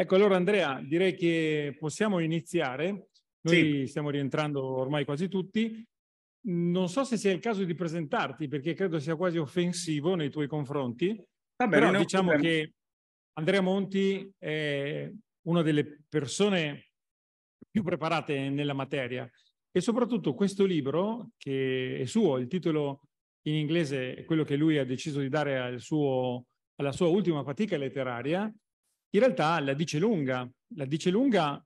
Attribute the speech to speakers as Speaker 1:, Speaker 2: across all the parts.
Speaker 1: Ecco, allora Andrea, direi che possiamo iniziare. Noi sì. stiamo rientrando ormai quasi tutti. Non so se sia il caso di presentarti, perché credo sia quasi offensivo nei tuoi confronti. Va bene, Però diciamo che Andrea Monti è una delle persone più preparate nella materia e soprattutto questo libro, che è suo, il titolo in inglese è quello che lui ha deciso di dare al suo, alla sua ultima fatica letteraria, in realtà la dice lunga, la dice lunga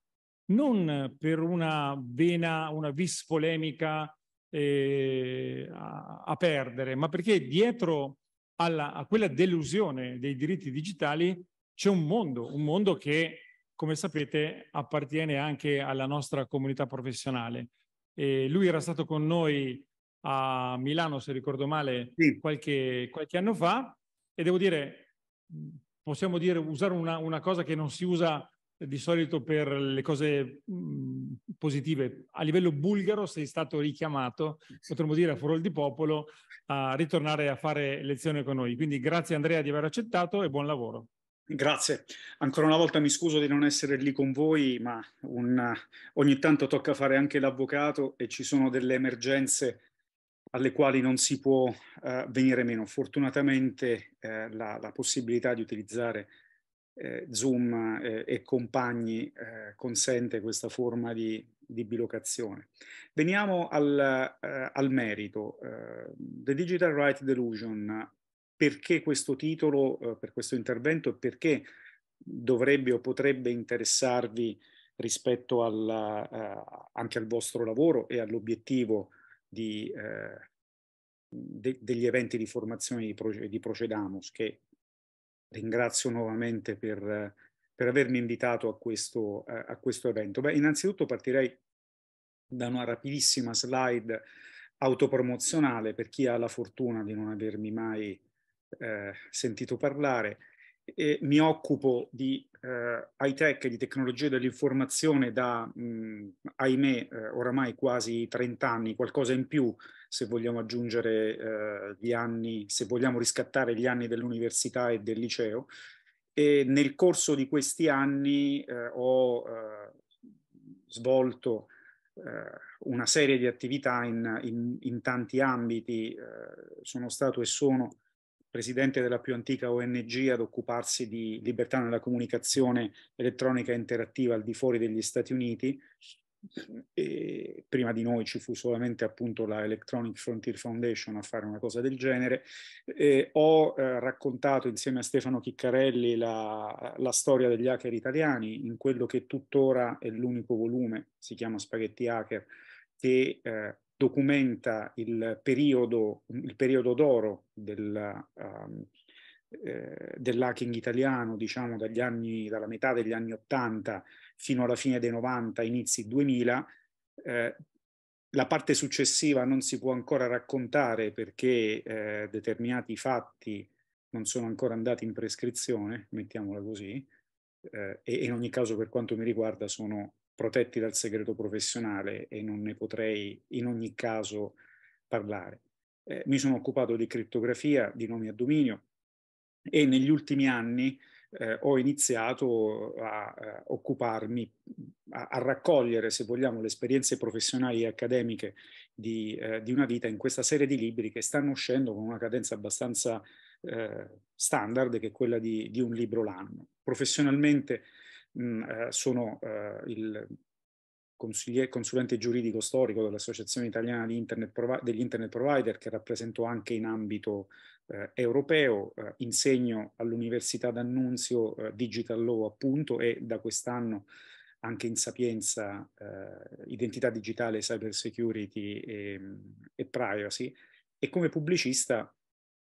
Speaker 1: non per una vena, una vis polemica eh, a, a, perdere, ma perché dietro alla, a quella delusione dei diritti digitali c'è un mondo, un mondo che, come sapete, appartiene anche alla nostra comunità professionale. E lui era stato con noi a Milano, se ricordo male, sì. qualche, qualche anno fa e devo dire possiamo dire, usare una, una cosa che non si usa eh, di solito per le cose mh, mm, positive. A livello bulgaro sei stato richiamato, potremmo dire a furor di popolo, a ritornare a fare lezione con noi. Quindi grazie Andrea di aver accettato e buon lavoro.
Speaker 2: Grazie. Ancora una volta mi scuso di non essere lì con voi, ma un, ogni tanto tocca fare anche l'avvocato e ci sono delle emergenze alle quali non si può uh, venire meno. Fortunatamente uh, la, la, possibilità di utilizzare uh, Zoom e compagni consente questa forma di, di bilocazione. Veniamo al, al merito. The Digital Right Delusion, perché questo titolo, per questo intervento e perché dovrebbe o potrebbe interessarvi rispetto al, anche al vostro lavoro e all'obiettivo di, eh, de, degli eventi di formazione di, Proce, di Procedamus, che ringrazio nuovamente per, per avermi invitato a questo, eh, a questo evento. Beh, innanzitutto partirei da una rapidissima slide autopromozionale per chi ha la fortuna di non avermi mai eh, sentito parlare. E mi occupo di eh, high tech di tecnologia dell'informazione da, mh, ahimè, eh, oramai quasi 30 anni, qualcosa in più se vogliamo aggiungere eh, gli anni, se vogliamo riscattare gli anni dell'università e del liceo. E nel corso di questi anni eh, ho eh, svolto eh, una serie di attività in, in, in tanti ambiti, sono stato e sono presidente della più antica ONG ad occuparsi di libertà nella comunicazione elettronica interattiva al di fuori degli Stati Uniti. E prima di noi ci fu solamente appunto la Electronic Frontier Foundation a fare una cosa del genere. E ho eh, raccontato insieme a Stefano Chiccarelli la, la storia degli hacker italiani in quello che tuttora è l'unico volume, si chiama Spaghetti Hacker, che eh, documenta il periodo, il periodo d'oro del, um, eh, dell'hacking italiano, diciamo dagli anni, dalla metà degli anni 80 fino alla fine dei 90, inizi 2000, eh, la parte successiva non si può ancora raccontare perché eh, determinati fatti non sono ancora andati in prescrizione, mettiamola così, eh, e in ogni caso per quanto mi riguarda sono protetti dal segreto professionale e non ne potrei in ogni caso parlare. Eh, mi sono occupato di criptografia, di nomi a dominio e negli ultimi anni eh, ho iniziato a, a eh, occuparmi, a, a, raccogliere, se vogliamo, le esperienze professionali e accademiche di, eh, di, una vita in questa serie di libri che stanno uscendo con una cadenza abbastanza eh, standard, che è quella di, di un libro l'anno. Professionalmente mh, eh, sono eh, il consulente giuridico storico dell'Associazione Italiana di Internet degli Internet Provider che rappresento anche in ambito eh, europeo, eh, insegno all'Università d'Annunzio eh, Digital Law appunto e da quest'anno anche in Sapienza eh, Identità Digitale, Cyber Security e, e Privacy e come pubblicista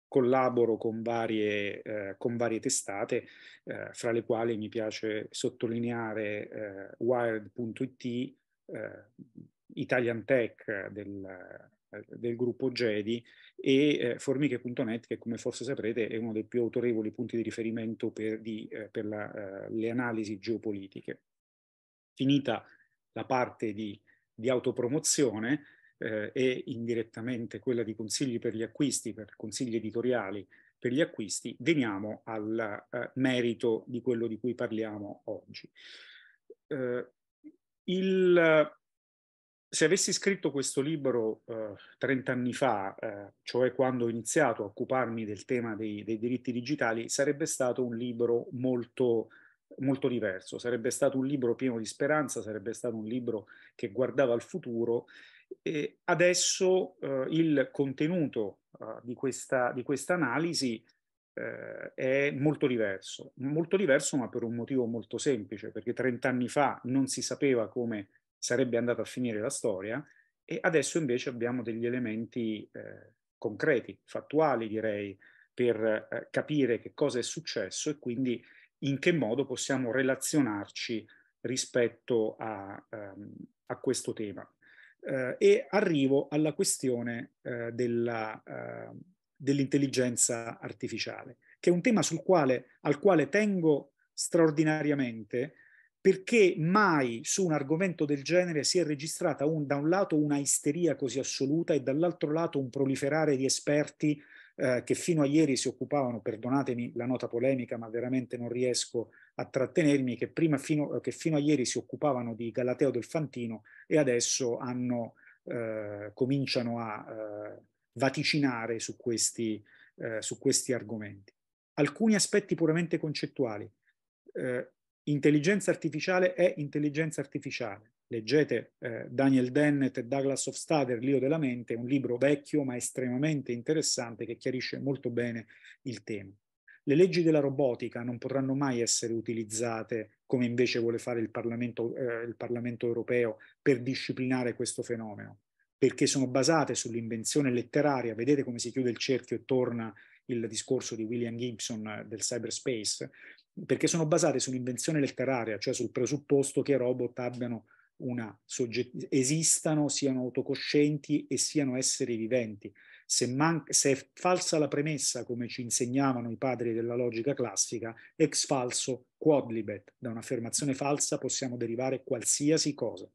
Speaker 2: collaboro con varie, eh, con varie testate, eh, fra le quali mi piace sottolineare eh, Wired.it, eh, Italian Tech del, eh, del gruppo Jedi e eh, formiche.net che come forse saprete è uno dei più autorevoli punti di riferimento per, di, per la, le analisi geopolitiche. Finita la parte di, di autopromozione, eh, e indirettamente quella di consigli per gli acquisti, per consigli editoriali per gli acquisti, veniamo al eh, merito di quello di cui parliamo oggi. Eh, il, se avessi scritto questo libro eh, 30 anni fa, eh, cioè quando ho iniziato a occuparmi del tema dei, dei diritti digitali, sarebbe stato un libro molto, molto, diverso, sarebbe stato un libro pieno di speranza, sarebbe stato un libro che guardava al futuro e adesso eh, il contenuto eh, di, questa, analisi eh, è molto diverso, molto diverso ma per un motivo molto semplice, perché 30 anni fa non si sapeva come sarebbe andata a finire la storia e adesso invece abbiamo degli elementi eh, concreti, fattuali direi, per eh, capire che cosa è successo e quindi in che modo possiamo relazionarci rispetto a, um, a questo tema eh, e arrivo alla questione eh, della, eh, dell'intelligenza artificiale, che è un tema quale, al quale tengo straordinariamente perché mai su un argomento del genere si è registrata un, da un lato una isteria così assoluta e dall'altro lato un proliferare di esperti eh, che fino a ieri si occupavano, perdonatemi la nota polemica, ma veramente non riesco a trattenermi, che, fino, eh, che fino, a ieri si occupavano di Galateo del Fantino e adesso hanno, eh, cominciano a eh, vaticinare su questi, eh, su questi argomenti. Alcuni aspetti puramente concettuali. Eh, intelligenza artificiale è intelligenza artificiale. Leggete eh, Daniel Dennett e Douglas of Hofstadter, L'io della mente, un libro vecchio ma estremamente interessante che chiarisce molto bene il tema. Le leggi della robotica non potranno mai essere utilizzate, come invece vuole fare il Parlamento, eh, il Parlamento europeo, per disciplinare questo fenomeno, perché sono basate sull'invenzione letteraria. Vedete come si chiude il cerchio e torna il discorso di William Gibson eh, del cyberspace, perché sono basate su un'invenzione letteraria, cioè sul presupposto che i robot abbiano una sogget- esistano, siano autocoscienti e siano esseri viventi. Se, man- se, è falsa la premessa, come ci insegnavano i padri della logica classica, ex falso quodlibet, da un'affermazione falsa possiamo derivare qualsiasi cosa.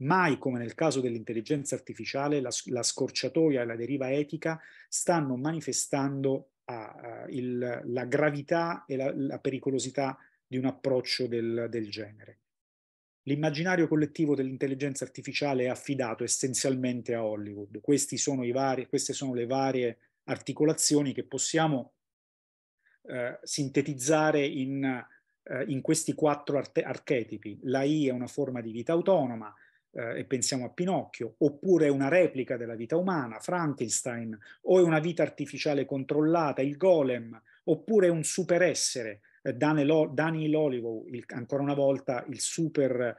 Speaker 2: Mai come nel caso dell'intelligenza artificiale la, la scorciatoia e la deriva etica stanno manifestando a, eh, il, la gravità e la, la, pericolosità di un approccio del, del genere. L'immaginario collettivo dell'intelligenza artificiale è affidato essenzialmente a Hollywood. Sono vari, queste sono le varie articolazioni che possiamo eh, sintetizzare in, eh, in, questi quattro arte- archetipi. La I è una forma di vita autonoma, eh, e pensiamo a Pinocchio, oppure una replica della vita umana, Frankenstein, o è una vita artificiale controllata, il golem, oppure è un superessere, eh, Danny Lolivo, ancora una volta il super eh,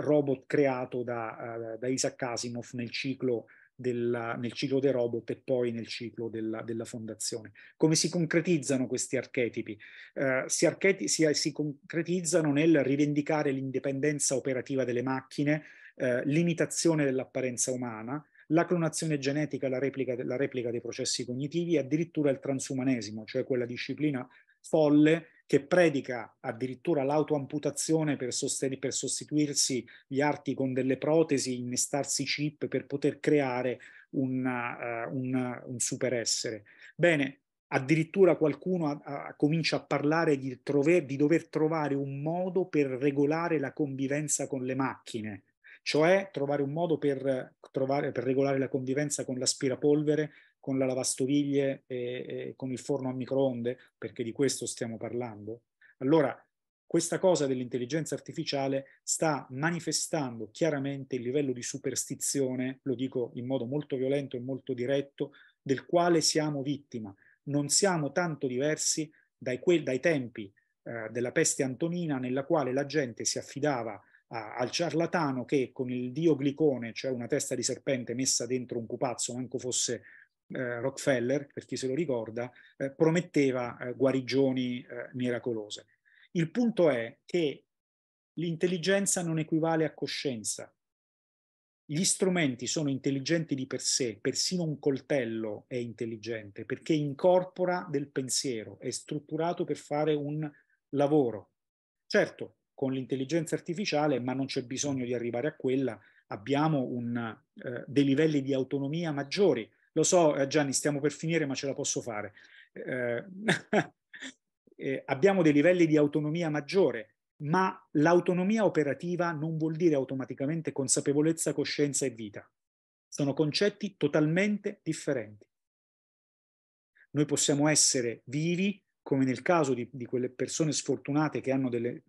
Speaker 2: robot creato da, eh, da, Isaac Asimov nel ciclo della, nel ciclo dei robot e poi nel ciclo della, della fondazione. Come si concretizzano questi archetipi? Eh, si, archeti, si, si, concretizzano nel rivendicare l'indipendenza operativa delle macchine, eh, limitazione dell'apparenza umana, la clonazione genetica, la replica, la replica dei processi cognitivi, addirittura il transumanesimo, cioè quella disciplina folle che predica addirittura l'autoamputazione per, sosten- per sostituirsi gli arti con delle protesi, innestarsi chip per poter creare una, uh, eh, una, un superessere. Bene, addirittura qualcuno a, a, comincia a parlare di, trover, di dover trovare un modo per regolare la convivenza con le macchine cioè trovare un modo per, trovare, per regolare la convivenza con l'aspirapolvere, con la lavastoviglie e, e con il forno a microonde, perché di questo stiamo parlando. Allora, questa cosa dell'intelligenza artificiale sta manifestando chiaramente il livello di superstizione, lo dico in modo molto violento e molto diretto, del quale siamo vittima. Non siamo tanto diversi dai, dai tempi eh, della peste antonina nella quale la gente si affidava al ciarlatano che con il dio glicone, cioè una testa di serpente messa dentro un cupazzo, manco fosse eh, Rockefeller, per chi se lo ricorda, eh, prometteva eh, guarigioni eh, miracolose. Il punto è che l'intelligenza non equivale a coscienza. Gli strumenti sono intelligenti di per sé, persino un coltello è intelligente perché incorpora del pensiero, è strutturato per fare un lavoro. Certo, con l'intelligenza artificiale, ma non c'è bisogno di arrivare a quella, abbiamo un, eh, dei livelli di autonomia maggiori. Lo so eh, Gianni, stiamo per finire, ma ce la posso fare. Eh, eh, abbiamo dei livelli di autonomia maggiore, ma l'autonomia operativa non vuol dire automaticamente consapevolezza, coscienza e vita. Sono concetti totalmente differenti. Noi possiamo essere vivi, come nel caso di, di quelle persone sfortunate che hanno delle,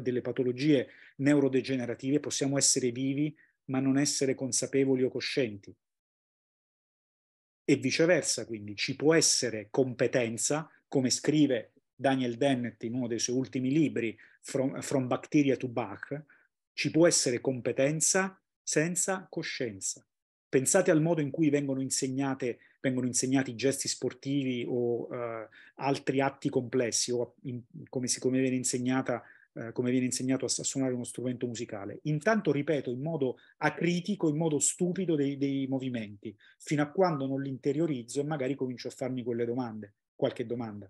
Speaker 2: delle patologie neurodegenerative, possiamo essere vivi ma non essere consapevoli o coscienti. E viceversa, quindi ci può essere competenza, come scrive Daniel Dennett in uno dei suoi ultimi libri, From, From Bacteria to Bach, ci può essere competenza senza coscienza. Pensate al modo in cui vengono insegnate vengono insegnati gesti sportivi o eh, altri atti complessi, o in, come, si, come, viene insegnata, eh, come viene insegnato a, suonare uno strumento musicale. Intanto ripeto in modo acritico, in modo stupido dei, dei movimenti, fino a quando non li interiorizzo e magari comincio a farmi quelle domande, qualche domanda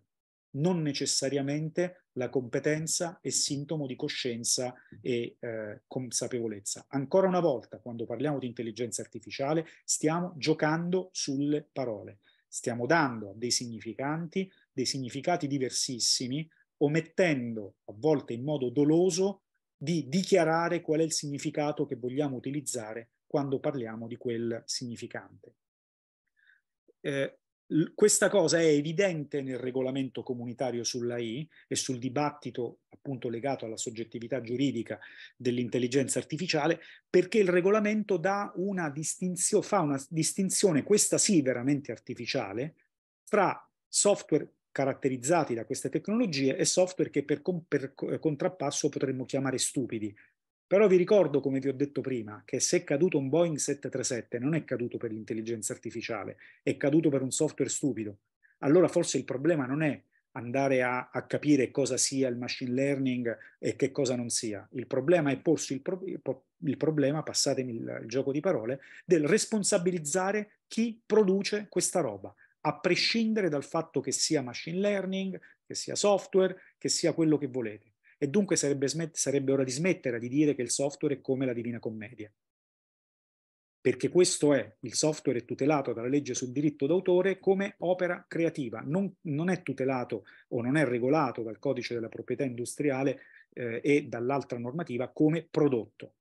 Speaker 2: non necessariamente la competenza è sintomo di coscienza e eh, consapevolezza. Ancora una volta, quando parliamo di intelligenza artificiale, stiamo giocando sulle parole, stiamo dando dei significanti, dei significati diversissimi, omettendo a volte in modo doloso di dichiarare qual è il significato che vogliamo utilizzare quando parliamo di quel significante. Eh, questa cosa è evidente nel regolamento comunitario sull'AI e sul dibattito appunto legato alla soggettività giuridica dell'intelligenza artificiale, perché il regolamento una fa una distinzione, questa sì veramente artificiale, tra software caratterizzati da queste tecnologie e software che per, per eh, contrappasso potremmo chiamare stupidi, però vi ricordo, come vi ho detto prima, che se è caduto un Boeing 737 non è caduto per l'intelligenza artificiale, è caduto per un software stupido. Allora forse il problema non è andare a, a capire cosa sia il machine learning e che cosa non sia. Il problema è porsi il, pro, il problema, passatemi il, il gioco di parole, del responsabilizzare chi produce questa roba, a prescindere dal fatto che sia machine learning, che sia software, che sia quello che volete e dunque sarebbe, sarebbe ora di smettere di dire che il software è come la Divina Commedia. Perché questo è, il software è tutelato dalla legge sul diritto d'autore come opera creativa, non, non è tutelato o non è regolato dal codice della proprietà industriale eh, e dall'altra normativa come prodotto.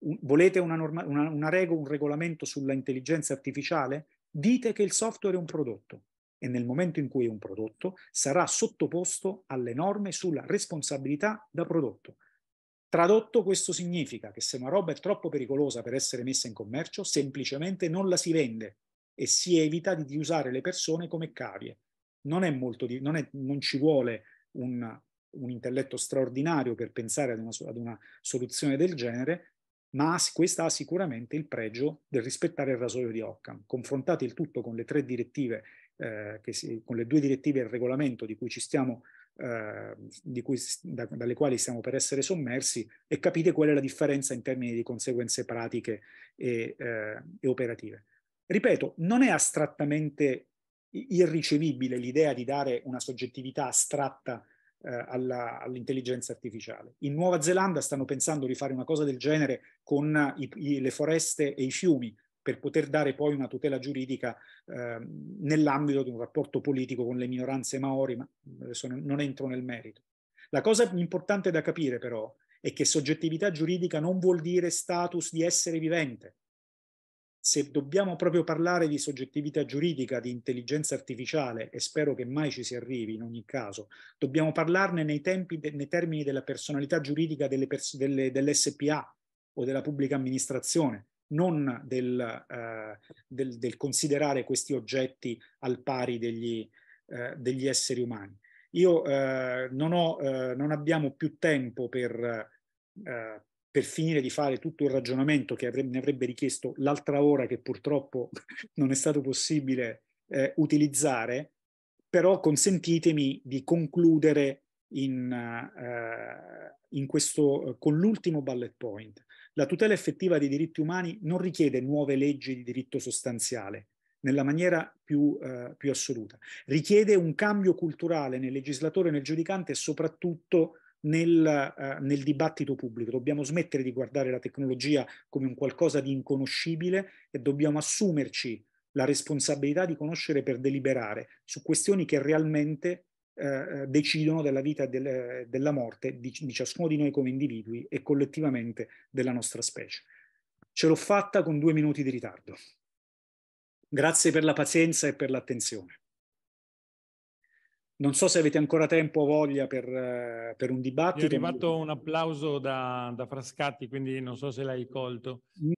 Speaker 2: Un, volete una, norma, una, una regola, un regolamento sulla intelligenza artificiale? Dite che il software è un prodotto e nel momento in cui è un prodotto sarà sottoposto alle norme sulla responsabilità da prodotto. Tradotto questo significa che se una roba è troppo pericolosa per essere messa in commercio, semplicemente non la si vende e si evita di usare le persone come cavie. Non, è molto non, è, non ci vuole un, un, intelletto straordinario per pensare ad una, ad una soluzione del genere, ma questa ha sicuramente il pregio del rispettare il rasoio di Occam. Confrontate il tutto con le tre direttive eh, si, con le due direttive e il regolamento di cui ci stiamo, eh, cui, da, dalle quali stiamo per essere sommersi e capite qual è la differenza in termini di conseguenze pratiche e, eh, e operative. Ripeto, non è astrattamente irricevibile l'idea di dare una soggettività astratta eh, all'intelligenza artificiale. In Nuova Zelanda stanno pensando di fare una cosa del genere con i, i, le foreste e i fiumi, per poter dare poi una tutela giuridica eh, nell'ambito di un rapporto politico con le minoranze maori, ma adesso non, entro nel merito. La cosa importante da capire però è che soggettività giuridica non vuol dire status di essere vivente. Se dobbiamo proprio parlare di soggettività giuridica, di intelligenza artificiale, e spero che mai ci si arrivi in ogni caso, dobbiamo parlarne nei, tempi, nei termini della personalità giuridica delle pers- delle, dell'SPA o della pubblica amministrazione, non del, eh, del, del considerare questi oggetti al pari degli, eh, degli esseri umani. Io eh, non, ho, eh, non abbiamo più tempo per, eh, per finire di fare tutto il ragionamento che avrebbe, ne avrebbe richiesto l'altra ora che purtroppo non è stato possibile eh, utilizzare, però consentitemi di concludere in, eh, in questo, eh, con l'ultimo bullet point. La tutela effettiva dei diritti umani non richiede nuove leggi di diritto sostanziale nella maniera più, eh, più assoluta, richiede un cambio culturale nel legislatore, nel giudicante e soprattutto nel, eh, nel, dibattito pubblico. Dobbiamo smettere di guardare la tecnologia come un qualcosa di inconoscibile e dobbiamo assumerci la responsabilità di conoscere per deliberare su questioni che realmente eh, eh, decidono della vita e del, eh, della morte di, di ciascuno di noi come individui e collettivamente della nostra specie. Ce l'ho fatta con due minuti di ritardo. Grazie per la pazienza e per l'attenzione. Non so se avete ancora tempo o voglia per, eh, per un dibattito. Mi è arrivato
Speaker 1: un applauso da, da, Frascatti, quindi non so se l'hai colto.